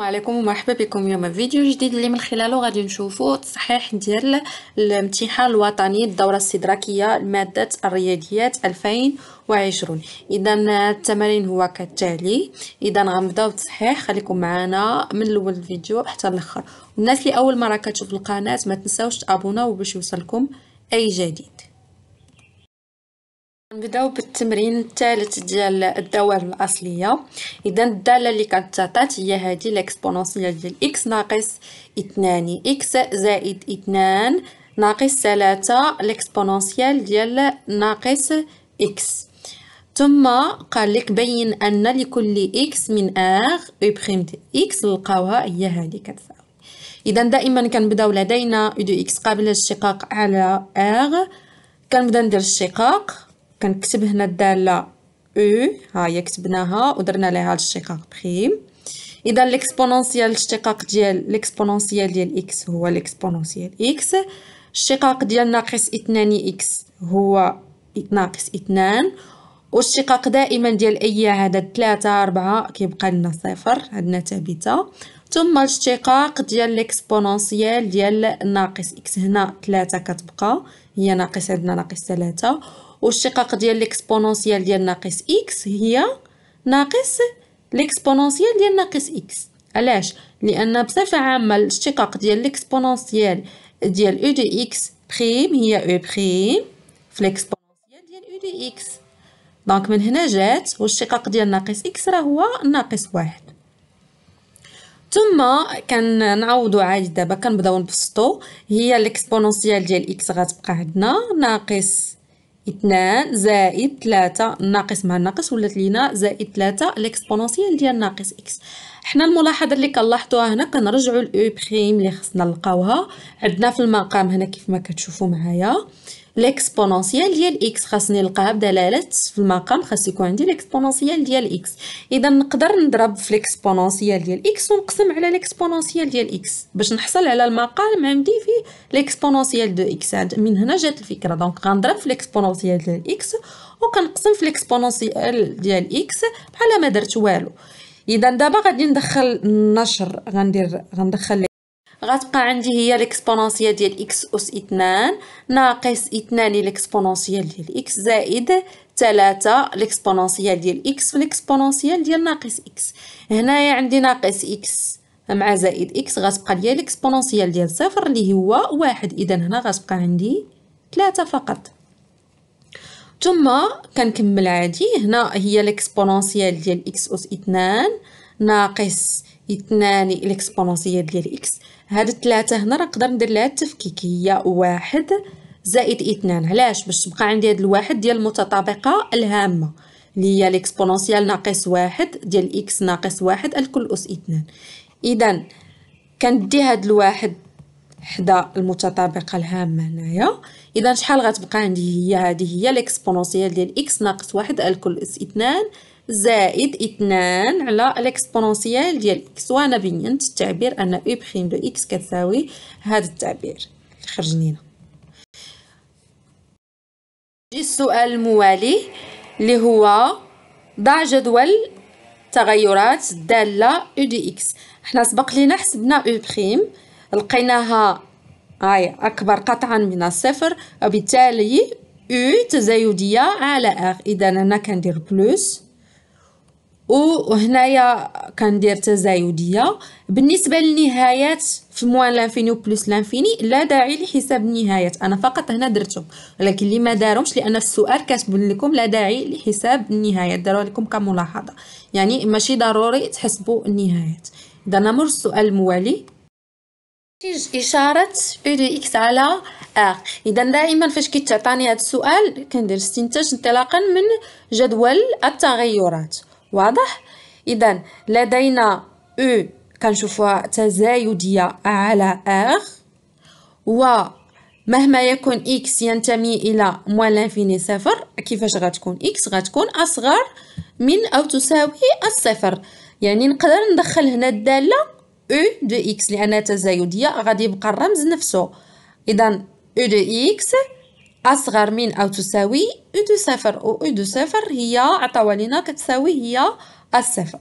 السلام عليكم ومرحبا بكم اليوم فيديو جديد اللي من خلاله غادي نشوفو تصحيح ديال الامتحان الوطني الدوره الاستدراكيه لماده الرياضيات 2020 اذا التمارين هو كالتالي اذا غنبداو بالتصحيح خليكم معنا من الاول الفيديو حتى الاخر والناس اللي اول مره كتشوف القناه ما تنساوش تابوناو باش يوصلكم اي جديد نبداو بالتمرين الثالث ديال الدوال الاصليه اذا الداله اللي كانت تعطات هي هذه الاكسبونونسيال ديال اكس ناقص 2 اكس زائد 2 ناقص 3 الاكسبونونسيال ديال ناقص اكس ثم قال لك بين ان لكل اكس من ار او بريم دي اكس نلقاوها هي هذه كتساوي اذا دائما كنبداو لدينا او دو اكس قابله للشقاق على ار كنبدا ندير الشقاق كنكتب هنا الداله او ها هي كتبناها ودرنا لها الاشتقاق بخيم اذا الاكسبونونسيال الاشتقاق ديال الاكسبونونسيال ديال اكس هو الاكسبونونسيال اكس الاشتقاق ديال ناقص 2 اكس هو ناقص 2 والشقاق دائما ديال اي عدد 3 4 كيبقى لنا صفر عندنا ثابته ثم الاشتقاق ديال الاكسبونونسيال ديال ناقص اكس هنا 3 كتبقى هي ناقص عندنا ناقص 3 والشقاق ديال ليكسبونونسيال ديال ناقص اكس هي ناقص ليكسبونونسيال ديال ناقص اكس علاش لان بصفه عامه الاشتقاق ديال ليكسبونونسيال ديال او دي اكس بريم هي او بريم في ليكسبونونسيال ديال او دي اكس دونك من هنا جات والشقاق ديال ناقص اكس راه هو ناقص واحد ثم كنعوضو عادي دابا كنبداو نبسطو هي ليكسبونونسيال ديال اكس غتبقى عندنا ناقص 2 زائد 3 ناقص مع ناقص ولات لينا زائد 3 ليكسبونونسيال ديال ناقص اكس حنا الملاحظه اللي كنلاحظوها هنا كنرجعوا لو بريم اللي خصنا نلقاوها عندنا في المقام هنا كيف ما كتشوفوا معايا ليكسبونونسيال ديال اكس خاصني نلقاها بدلاله في المقام خاص يكون عندي ليكسبونونسيال ديال اكس اذا نقدر نضرب في ليكسبونونسيال ديال اكس ونقسم على ليكسبونونسيال ديال اكس باش نحصل على المقام عندي في ليكسبونونسيال دو اكس من هنا جات الفكره دونك غنضرب في ليكسبونونسيال ديال اكس وكنقسم في ليكسبونونسيال ديال اكس بحال ما درت والو اذا دابا غادي ندخل النشر غندير غندخل غتبقى عندي هي الاكسبونونسيال ديال اكس اس 2 ناقص 2 الاكسبونونسيال ديال اكس زائد 3 الاكسبونونسيال ديال اكس في الاكسبونونسيال ديال ناقص اكس هنايا عندي ناقص اكس مع زائد اكس غتبقى ليا الاكسبونونسيال ديال صفر اللي هو واحد اذا هنا غتبقى عندي 3 فقط ثم كنكمل عادي هنا هي الاكسبونونسيال ديال اكس اس 2 ناقص اثنان الاكسبونونسية ديال اكس هاد الثلاثة هنا راه نقدر ندير لها التفكيك هي واحد زائد اثنان علاش باش تبقى عندي هاد الواحد ديال المتطابقة الهامة اللي هي الاكسبونونسيال ناقص واحد ديال اكس ناقص واحد الكل أس اثنان إذا كندي هاد الواحد حدا المتطابقه الهامه هنايا اذا شحال غتبقى عندي هي هادي هي الاكسبونونسيال ديال اكس ناقص واحد الكل اس اثنان زائد اثنان على الاكسبونونسيال ديال اكس وانا بينت التعبير ان او بخيم دو اكس كتساوي هذا التعبير اللي خرج لينا السؤال الموالي اللي هو ضع جدول تغيرات الداله او e دي اكس حنا سبق لينا حسبنا او e بخيم لقيناها هاي اكبر قطعا من الصفر وبالتالي او e تزايديه على ار اذا هنا كندير بلوس وهنايا كندير تزايديه بالنسبه للنهايات في موان لانفيني وبلوس لانفيني لا داعي لحساب النهايات انا فقط هنا درتهم ولكن لي ما دارهمش لان السؤال كاتب لكم لا داعي لحساب النهايات داروها لكم كملاحظه يعني ماشي ضروري تحسبوا النهايات اذا نمر السؤال الموالي نتيجة إشارة أو دو إكس على آر إذا دائما فاش كيتعطاني هاد السؤال كندير استنتاج انطلاقا من جدول التغيرات واضح اذا لدينا او كنشوفوها تزايديه على ار ومهما يكون اكس ينتمي الى موان لانفيني صفر كيفاش غتكون اكس غتكون اصغر من او تساوي الصفر يعني نقدر ندخل هنا الداله او دو اكس لانها تزايديه غادي يبقى الرمز نفسه اذا او دو اكس أصغر من أو تساوي أو صفر أو أو صفر هي عطاو لينا كتساوي هي الصفر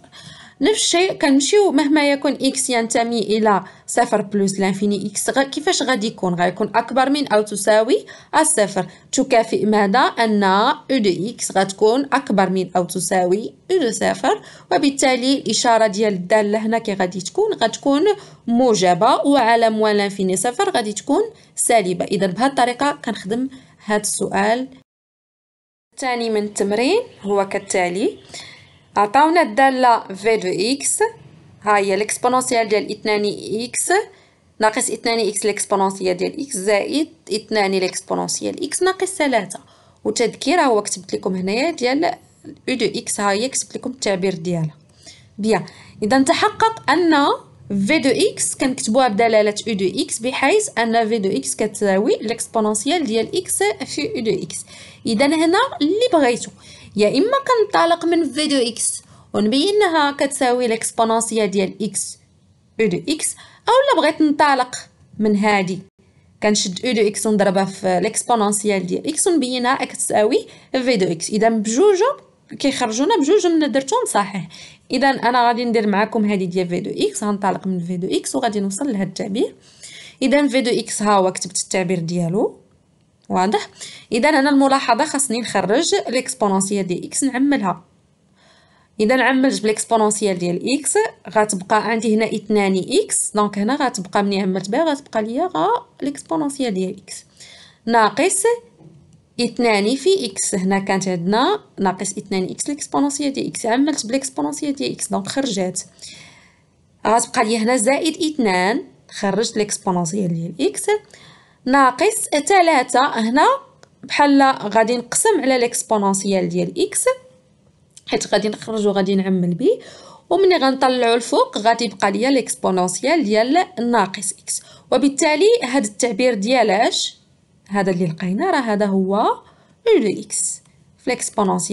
نفس الشيء كنمشيو مهما يكون إكس ينتمي إلى صفر بلوس لانفيني إكس غ... كيفاش غادي يكون غيكون أكبر من أو تساوي الصفر تكافئ ماذا أن أو دو إكس غتكون أكبر من أو تساوي أو دو صفر وبالتالي الإشارة ديال الدالة هنا كي غادي تكون غتكون موجبة وعلى موان لانفيني صفر غادي تكون سالبة إذا بهذه الطريقة كنخدم هذا السؤال الثاني من التمرين هو كالتالي عطاونا الدالة v دو x ها هي الاكسبونونسيال ديال 2 x ناقص 2 x الاكسبونونسيال ديال x زائد 2 الاكسبونونسيال x ناقص 3 وتذكير هو كتبت لكم هنايا ديال u دو x ها هي كتبت لكم التعبير ديالها بيان اذا تحقق ان في دو اكس كنكتبوها بدلالة او دو اكس بحيث ان في دو اكس كتساوي ليكسبونونسيال ديال اكس في او دو اكس اذا هنا اللي بغيتو يا اما كنطلق من في دو اكس ونبينها كتساوي ليكسبونونسيال ديال اكس او دو اكس او لا بغيت نطلق من هادي كنشد او دو اكس نضربها في ليكسبونونسيال ديال اكس ونبينها كتساوي في دو اكس اذا بجوج كيخرجونا بجوج من درتهم صحيح اذا انا غادي ندير معكم هذه ديال في دو اكس غنطلق من في دو اكس وغادي نوصل لهذا التعبير اذا في دو اكس ها هو كتبت التعبير ديالو واضح اذا انا الملاحظه خاصني نخرج الاكسبونونسيال ديال اكس نعملها اذا عملت بالاكسبونونسيال ديال اكس غتبقى عندي هنا اثنان اكس دونك هنا غتبقى ملي عملت بها غتبقى ليا غا الاكسبونونسيال ديال اكس ناقص اثنان في اكس هنا كانت عندنا ناقص اثنان اكس ليكسبونونسيال ديال اكس عملت بالاكسبونونسيال ديال اكس دونك خرجات غتبقى لي هنا زائد اثنان خرجت ليكسبونونسيال ديال اكس ناقص ثلاثة هنا بحال غادي نقسم على ليكسبونونسيال ديال اكس حيت غادي نخرجو غادي نعمل به ومني غنطلعو الفوق غادي يبقى ليا ليكسبونونسيال ديال ناقص اكس وبالتالي هاد التعبير ديال اش هذا اللي لقينا راه هذا هو لو اكس في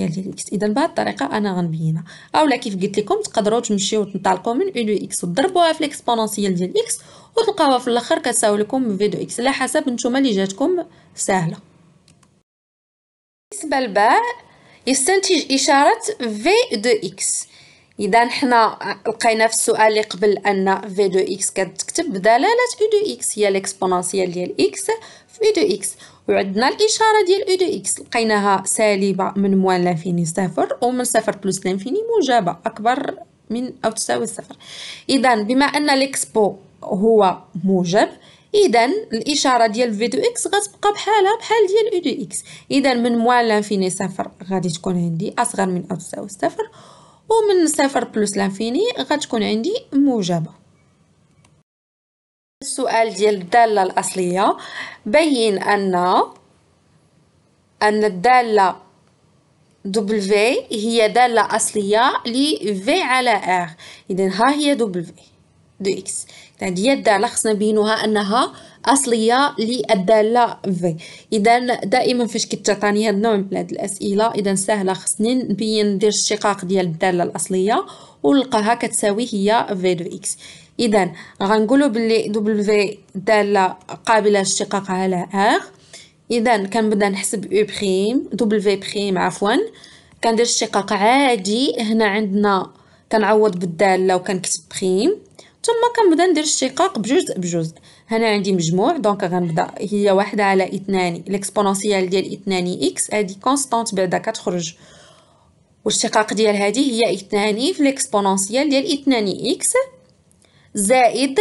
ديال اكس اذا بهذه الطريقه انا غنبينها اولا كيف قلت لكم تقدروا تمشيو تنطلقوا من لو اكس وتضربوها في الاكسبونونسيال ديال اكس وتلقاوها في الاخر كتساوي لكم في دو اكس على حسب نتوما اللي جاتكم سهله بالنسبه للباء يستنتج اشاره في دو اكس اذا حنا لقينا في السؤال اللي قبل ان في دو اكس كتكتب بدلاله او دو اكس هي الاكسبونونسيال ديال اكس في دو إكس وعندنا الإشارة ديال إي دو إكس لقيناها سالبة من موان لانفيني صفر ومن صفر بلس لانفيني موجبة أكبر من أو تساوي صفر إذا بما أن الإكسبو هو موجب اذا الاشاره ديال في دو اكس غتبقى بحالها بحال ديال او دو اكس اذا من موان لانفيني صفر غادي تكون عندي اصغر من او تساوي صفر ومن صفر بلس لانفيني غتكون عندي موجبه السؤال ديال الدالة الأصلية بين أن أن الدالة W هي دالة أصلية ل V على R إذا ها هي W دو إكس إذا هي الدالة خصنا نبينوها أنها أصلية للدالة V إذا دائما فاش كتعطاني هاد النوع من هاد الأسئلة إذا سهلة خصني نبين ندير الشقاق ديال الدالة الأصلية ونلقاها كتساوي هي V دو إكس اذا غنقولوا باللي دبليو داله قابله للاشتقاق على ار اذا كنبدا نحسب او بريم دبليو بريم عفوا كندير اشتقاق عادي هنا عندنا كنعوض بالداله وكنكتب بريم ثم كنبدا ندير الاشتقاق بجزء بجزء هنا عندي مجموع دونك غنبدا هي واحدة على اثنان ليكسبونونسيال ديال اثنان اكس هادي كونستانت بعدا كتخرج والاشتقاق ديال هادي هي اثنان في ليكسبونونسيال ديال اثنان اكس زائد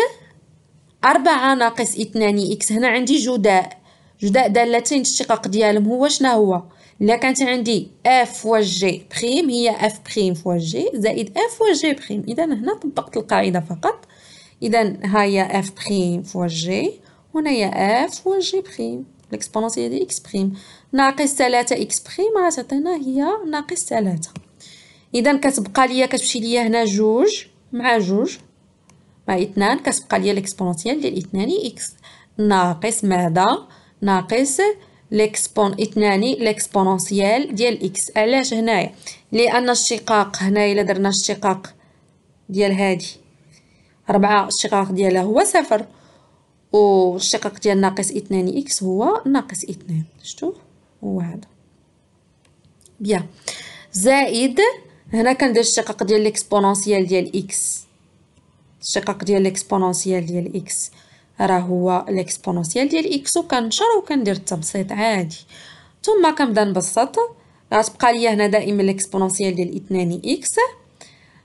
أربعة ناقص اثنان إكس هنا عندي جداء جداء دالتين الاشتقاق ديالهم هو شنو هو الا كانت عندي اف جي بخيم هي اف بخيم فوا جي زائد اف جي بخيم اذا هنا طبقت القاعده فقط اذا ها هي اف بخيم فوا جي هنايا اف جي بخيم الاكسبونونسيه دي اكس بخيم ناقص تلاتة اكس بخيم غتعطينا هي ناقص تلاتة اذا كتبقى ليا كتمشي ليا هنا جوج مع جوج مع اثنان كتبقى ليا ليكسبونونسيال ديال اثنان اكس ناقص ماذا ناقص ليكسبون اثنان ليكسبونونسيال ديال اكس علاش هنايا لان الشقاق هنايا الا درنا الشقاق ديال هادي ربعة الشقاق ديالها هو صفر الشقاق ديال ناقص اثنان اكس هو ناقص اثنان شتو هو هذا بيان زائد هنا كندير الشقاق ديال ليكسبونونسيال ديال اكس الشقاق ديال الاكسبونونسيال ديال اكس راه هو الاكسبونونسيال ديال اكس وكنشر وكندير التبسيط عادي ثم كنبدا نبسط غتبقى ليا هنا دائما الاكسبونونسيال ديال اثنان اكس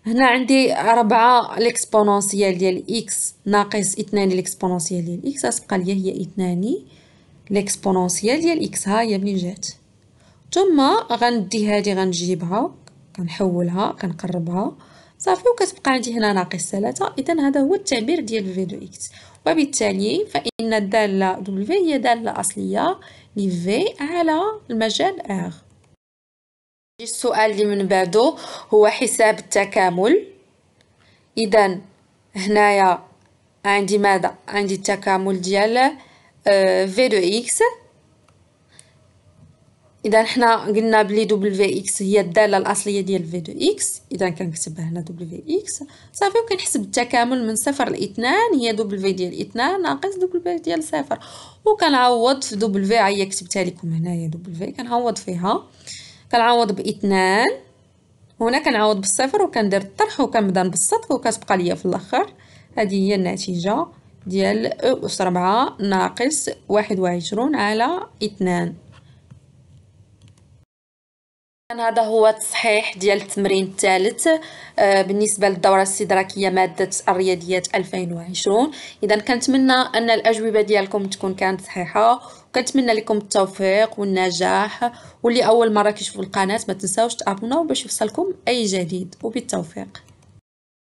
هنا عندي ربعة الاكسبونونسيال ديال اكس ناقص اثنان الاكسبونونسيال ديال اكس غتبقى ليا هي اثنان الاكسبونونسيال ديال اكس ها هي منين جات ثم غندي هذه غنجيبها كنحولها كنقربها صافي وكتبقى عندي هنا ناقص 3 اذا هذا هو التعبير ديال في دو اكس وبالتالي فان الداله دبليو هي داله اصليه لفي على المجال ار السؤال اللي من بعده هو حساب التكامل اذا هنايا عندي ماذا عندي التكامل ديال آه، في دو اكس اذا حنا قلنا بلي دبليو في اكس هي الداله الاصليه ديال في دو اكس اذا كنكتبها هنا دبليو في اكس صافي وكنحسب التكامل من صفر لاثنان هي دبليو في ديال 2 ناقص دبليو في ديال صفر وكنعوض في دبليو في هي كتبتها لكم هنايا دبليو في كنعوض فيها كنعوض باثنان هنا كنعوض بالصفر وكندير الطرح وكنبدا نبسط وكتبقى ليا في الاخر هذه هي النتيجه ديال أس 4 ناقص واحد على 2 هذا هو التصحيح ديال التمرين الثالث آه، بالنسبه للدوره الاستدراكيه ماده الرياضيات 2020 اذا كنتمنى ان الاجوبه ديالكم تكون كانت صحيحه وكنتمنى لكم التوفيق والنجاح واللي اول مره كيشوفوا القناه ما تنساوش تابوناو باش يوصلكم اي جديد وبالتوفيق